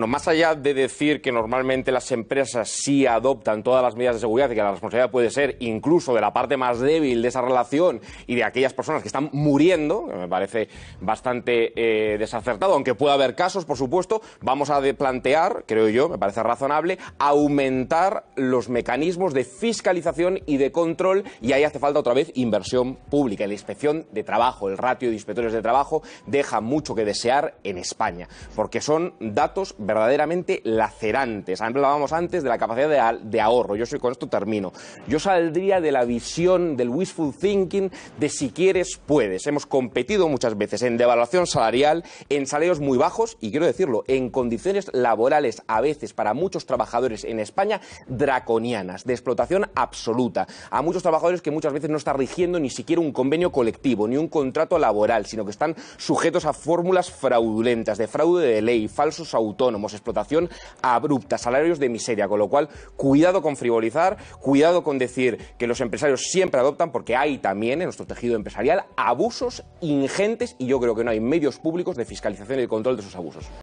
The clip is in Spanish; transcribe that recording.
Bueno, más allá de decir que normalmente las empresas sí adoptan todas las medidas de seguridad y que la responsabilidad puede ser incluso de la parte más débil de esa relación y de aquellas personas que están muriendo, me parece bastante eh, desacertado, aunque pueda haber casos, por supuesto, vamos a plantear, creo yo, me parece razonable, aumentar los mecanismos de fiscalización y de control y ahí hace falta otra vez inversión pública. La inspección de trabajo, el ratio de inspectores de trabajo deja mucho que desear en España, porque son datos verdaderamente lacerantes. Hablábamos antes de la capacidad de, ahorro. Yo soy con esto termino. Yo saldría de la visión del wishful thinking de si quieres, puedes. Hemos competido muchas veces en devaluación salarial, en salarios muy bajos y quiero decirlo, en condiciones laborales a veces para muchos trabajadores en España draconianas, de explotación absoluta. A muchos trabajadores que muchas veces no está rigiendo ni siquiera un convenio colectivo, ni un contrato laboral, sino que están sujetos a fórmulas fraudulentas, de fraude de ley, falsos autónomos explotación abrupta, salarios de miseria, con lo cual cuidado con frivolizar, cuidado con decir que los empresarios siempre adoptan, porque hay también en nuestro tejido empresarial abusos ingentes y yo creo que no hay medios públicos de fiscalización y control de esos abusos.